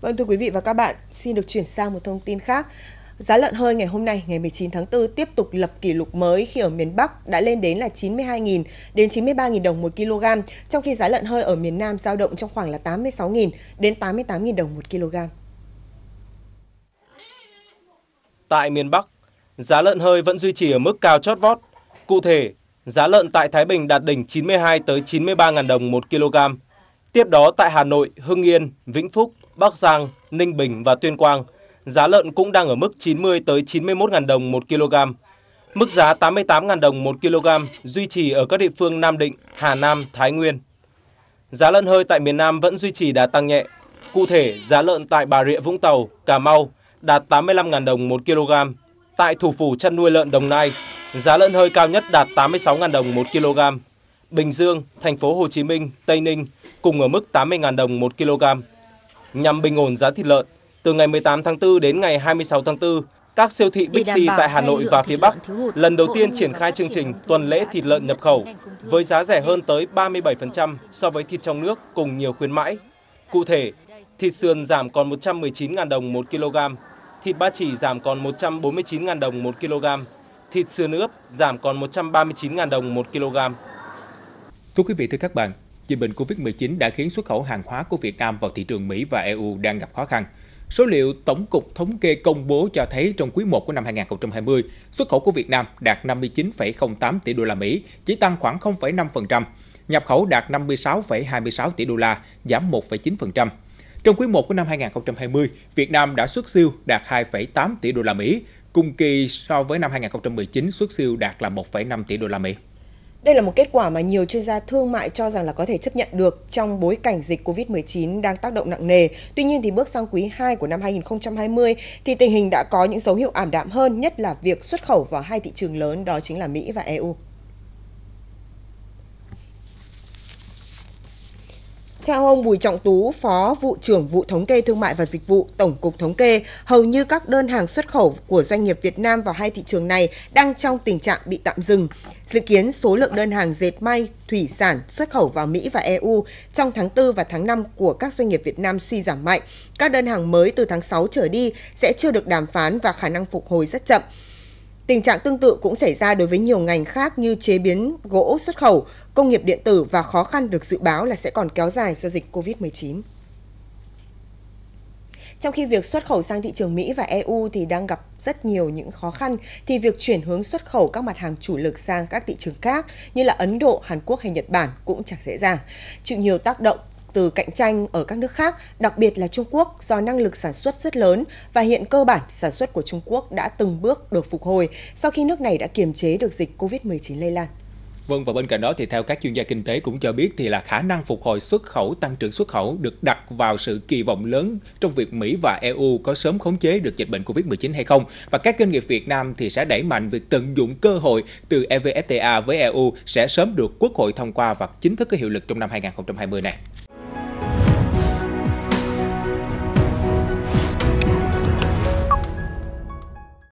Vâng thưa quý vị và các bạn, xin được chuyển sang một thông tin khác. Giá lợn hơi ngày hôm nay, ngày 19 tháng 4 tiếp tục lập kỷ lục mới khi ở miền Bắc đã lên đến là 92.000 đến 93.000 đồng một kg, trong khi giá lợn hơi ở miền Nam dao động trong khoảng là 86.000 đến 88.000 đồng một kg. Tại miền Bắc, giá lợn hơi vẫn duy trì ở mức cao chót vót. Cụ thể, giá lợn tại Thái Bình đạt đỉnh 92 tới 93.000 đồng một kg. Tiếp đó tại Hà Nội, Hưng Yên, Vĩnh Phúc, Bắc Giang, Ninh Bình và Tuyên Quang, giá lợn cũng đang ở mức 90 tới 91.000 đồng 1 kg. Mức giá 88.000 đồng 1 kg duy trì ở các địa phương Nam Định, Hà Nam, Thái Nguyên. Giá lợn hơi tại miền Nam vẫn duy trì đà tăng nhẹ. Cụ thể, giá lợn tại Bà Rịa Vũng Tàu, Cà Mau đạt 85.000 đồng 1 kg. Tại thủ phủ chăn nuôi lợn Đồng Nai, giá lợn hơi cao nhất đạt 86.000 đồng 1 kg. Bình Dương, thành phố Hồ Chí Minh, Tây Ninh cùng ở mức 80.000 đồng 1 kg. Nhằm bình ổn giá thịt lợn, từ ngày 18 tháng 4 đến ngày 26 tháng 4, các siêu thị Bixi tại Hà Nội và phía Bắc lần đầu tiên triển khai chương trình tuần lễ thịt lợn nhập khẩu với giá rẻ hơn tới 37% so với thịt trong nước cùng nhiều khuyến mãi. Cụ thể, thịt sườn giảm còn 119.000 đồng 1 kg, thịt ba chỉ giảm còn 149.000 đồng 1 kg, thịt sườn ướp giảm còn 139.000 đồng 1 kg. Thưa quý vị, thưa các bạn, dịch bệnh COVID-19 đã khiến xuất khẩu hàng hóa của Việt Nam vào thị trường Mỹ và EU đang gặp khó khăn. Số liệu Tổng cục Thống kê công bố cho thấy trong quý 1 của năm 2020, xuất khẩu của Việt Nam đạt 59,08 tỷ đô la Mỹ, chỉ tăng khoảng 0,5%, nhập khẩu đạt 56,26 tỷ đô la, giảm 1,9%. Trong quý 1 của năm 2020, Việt Nam đã xuất siêu đạt 2,8 tỷ đô la Mỹ, cùng kỳ so với năm 2019 xuất siêu đạt là 1,5 tỷ đô la Mỹ. Đây là một kết quả mà nhiều chuyên gia thương mại cho rằng là có thể chấp nhận được trong bối cảnh dịch COVID-19 đang tác động nặng nề. Tuy nhiên thì bước sang quý 2 của năm 2020 thì tình hình đã có những dấu hiệu ảm đạm hơn, nhất là việc xuất khẩu vào hai thị trường lớn đó chính là Mỹ và EU. Theo ông Bùi Trọng Tú, Phó Vụ trưởng Vụ Thống kê Thương mại và Dịch vụ Tổng cục Thống kê, hầu như các đơn hàng xuất khẩu của doanh nghiệp Việt Nam vào hai thị trường này đang trong tình trạng bị tạm dừng. Dự kiến số lượng đơn hàng dệt may, thủy sản xuất khẩu vào Mỹ và EU trong tháng 4 và tháng 5 của các doanh nghiệp Việt Nam suy giảm mạnh. Các đơn hàng mới từ tháng 6 trở đi sẽ chưa được đàm phán và khả năng phục hồi rất chậm. Tình trạng tương tự cũng xảy ra đối với nhiều ngành khác như chế biến gỗ xuất khẩu, công nghiệp điện tử và khó khăn được dự báo là sẽ còn kéo dài do dịch COVID-19. Trong khi việc xuất khẩu sang thị trường Mỹ và EU thì đang gặp rất nhiều những khó khăn thì việc chuyển hướng xuất khẩu các mặt hàng chủ lực sang các thị trường khác như là Ấn Độ, Hàn Quốc hay Nhật Bản cũng chẳng dễ dàng, chịu nhiều tác động từ cạnh tranh ở các nước khác, đặc biệt là Trung Quốc do năng lực sản xuất rất lớn và hiện cơ bản sản xuất của Trung Quốc đã từng bước được phục hồi sau khi nước này đã kiềm chế được dịch COVID-19 lây lan. Vâng và bên cạnh đó thì theo các chuyên gia kinh tế cũng cho biết thì là khả năng phục hồi xuất khẩu tăng trưởng xuất khẩu được đặt vào sự kỳ vọng lớn trong việc Mỹ và EU có sớm khống chế được dịch bệnh Covid-19 hay không và các doanh nghiệp Việt Nam thì sẽ đẩy mạnh việc tận dụng cơ hội từ EVFTA với EU sẽ sớm được Quốc hội thông qua và chính thức có hiệu lực trong năm 2020 này.